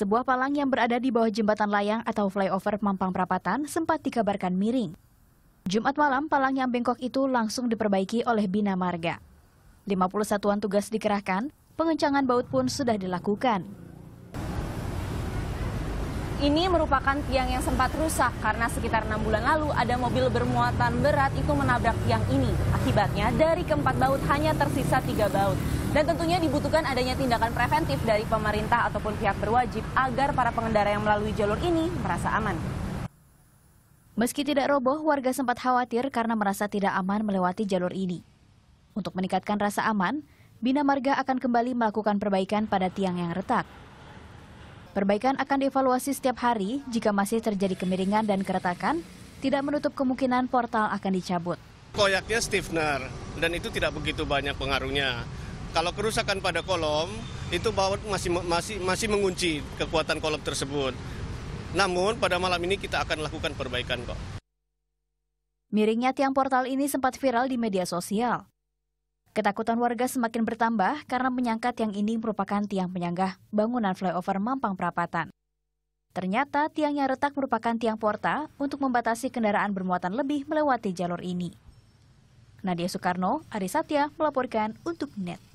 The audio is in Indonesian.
Sebuah palang yang berada di bawah jembatan layang atau flyover Mampang Prapatan sempat dikabarkan miring. Jumat malam, palang yang bengkok itu langsung diperbaiki oleh Bina Marga. 50 satuan tugas dikerahkan, pengencangan baut pun sudah dilakukan. Ini merupakan tiang yang sempat rusak karena sekitar enam bulan lalu ada mobil bermuatan berat itu menabrak tiang ini. Akibatnya dari keempat baut hanya tersisa tiga baut. Dan tentunya dibutuhkan adanya tindakan preventif dari pemerintah ataupun pihak berwajib agar para pengendara yang melalui jalur ini merasa aman. Meski tidak roboh, warga sempat khawatir karena merasa tidak aman melewati jalur ini. Untuk meningkatkan rasa aman, Bina Marga akan kembali melakukan perbaikan pada tiang yang retak. Perbaikan akan dievaluasi setiap hari jika masih terjadi kemiringan dan keretakan, tidak menutup kemungkinan portal akan dicabut. Koyaknya stiffener dan itu tidak begitu banyak pengaruhnya. Kalau kerusakan pada kolom itu baut masih masih masih mengunci kekuatan kolom tersebut. Namun pada malam ini kita akan lakukan perbaikan kok. Miringnya tiang portal ini sempat viral di media sosial. Ketakutan warga semakin bertambah karena menyangka tiang ini merupakan tiang penyangga bangunan flyover Mampang Prapatan. Ternyata tiang yang retak merupakan tiang porta untuk membatasi kendaraan bermuatan lebih melewati jalur ini. Nadia Soekarno, Arisatya, Satya melaporkan untuk NET.